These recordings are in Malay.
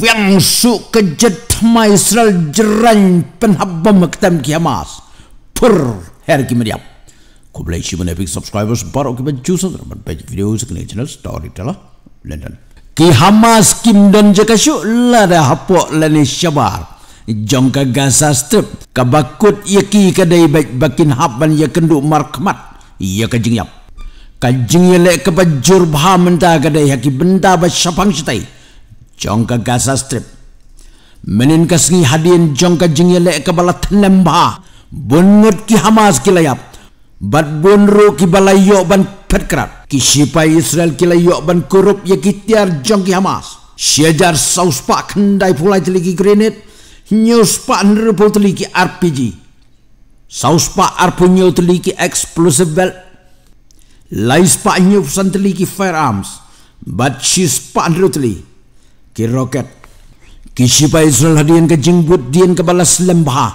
yang suk kejet ma jerang penhabba maktam kiamas pur hari ki meriap ko blai shi bunafik subscribers baro ki ban chu sadar ban page videos ki channel storyteller lah. london ki hamas kim dan je ka shu la da hapo la gasa strip kabakut bakut ye ki ka baik bakin haban ye kendu markmat ye ka jingyap ka jingye le ka ba jurbha menta benda ba shapang shitai Jongka Gaza Strip. Menin kasi hadin jongka jingye le kebala tenemba. Bunut ki Hamas ki layap. Bat bunru ki balai yok ban petkrat. Ki sipai Israel ki layok ban kurup ya ki tiar jongki Hamas. Syajar saus pak kendai pulai teliki granit, Nyus pak nerupul teliki RPG. Saus pak arpunyo teliki explosive belt. Lais pak nyufsan teliki firearms. Bat shis pak nerupul teliki ki roket ki sipa israel hadian ke jenggut dian ke balas lembah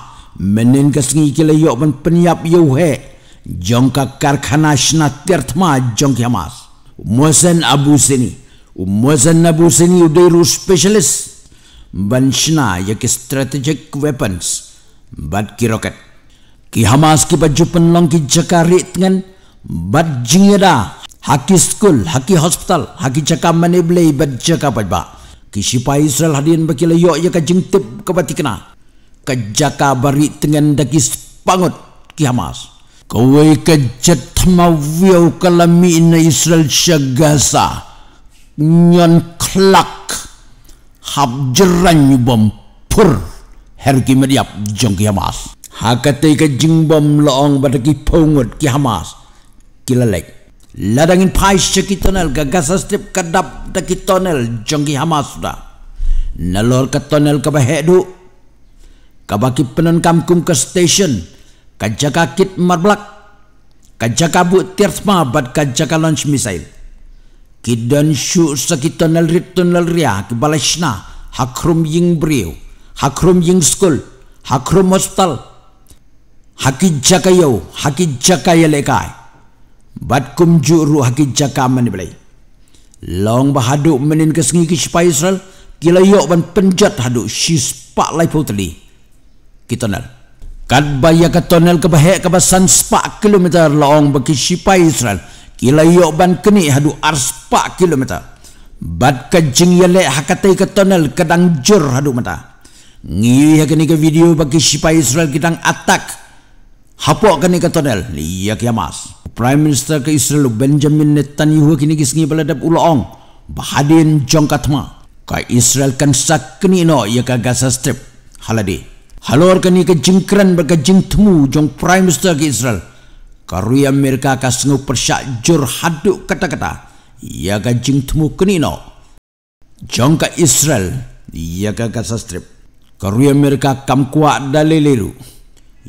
menin ke sengi ke layok pen penyap yuhe jongka karkana shna tirtma jongki hamas muasen abu sini muasen abu sini udairu specialist banshna yaki strategic weapons bat ki roket ki hamas ki baju penlong ki jakari tengan bat jingida Haki school, haki hospital, haki cakap mana boleh ibad cakap apa-apa. Kisipa Israel hadin baki layok ya kajing tip kebati kena. Kajaka bari tengen daki sepangut ki Hamas. Kawai kajat tama wiyaw kalami ina Israel syagasa. Nyan klak. Hab jeran nyubam pur. Herki meriap jong ki Hamas. Hakatai kajing bom loong badaki pungut ki Hamas. Kilalek ladangin pai sekitonel gagasa step kedap daki tonel jonggi hama sudah nalor ke tonel ke bahedu kabaki penen kamkum ke station kajaka kit marblak kajaka bu tirsma bad kajaka launch misail. kidan shu sekitonel rit tonel ria ke balesna hakrum ying brio hakrum ying school hakrum hospital hakijaka yo hakijaka yelekai bat kum juru haki jakaman ni belai. Long bahaduk menin ke sengi kishpa Israel, kila yok ban penjat haduk shis pak lai putri. kita Kitonel. Kad bayak ke tonel ke bahek ke basan sepak kilometer long bagi shipa Israel, kila yok ban keni haduk ars pak kilometer. Bat ke jeng yalek hakatai ke tonel kadang jur haduk mata. Ngiwi hakini ke video bagi shipa Israel kadang atak. Hapok kini ke tonel, liyak yamas. mas. Prime Minister ke Israel Benjamin Netanyahu kini kisngi beladap ulaong bahadin jongkatma ka Israel kan sakni no ya ka Gaza Strip halade halor kini ke jingkran berka jingtmu jong Prime Minister ke Israel karui Amerika ka sengu persyak jur haduk kata-kata ya ka jingtmu kini no jong ka Israel ya ka Gaza Strip karui Amerika kam kuat daliliru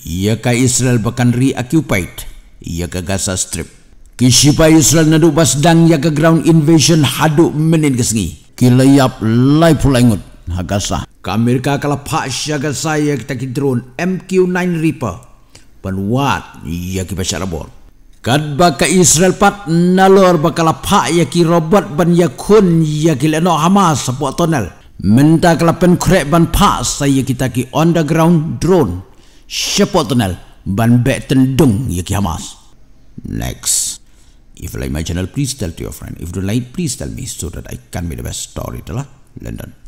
ya ka Israel bakan ri ia ke Gaza strip. Kisipa Israel nadu bas dang ya ke ground invasion haduk menin Kila yap Kilayap lay pulangut hagasa. Kamirka kalau pak syaga saya kita kiterun MQ9 Reaper. Penuat ia ke pasar bor. Kad baka Israel pat nalor bakala pak ya ki robot ban ya kun ya ki leno Hamas sebuah tunnel. Minta kalau pen krek ban pak saya kita ki underground drone sebuah tunnel ban bek tendung ya ki Hamas. Next. If you like my channel, please tell to your friend. If you don't like, please tell me so that I can be the best storyteller. London.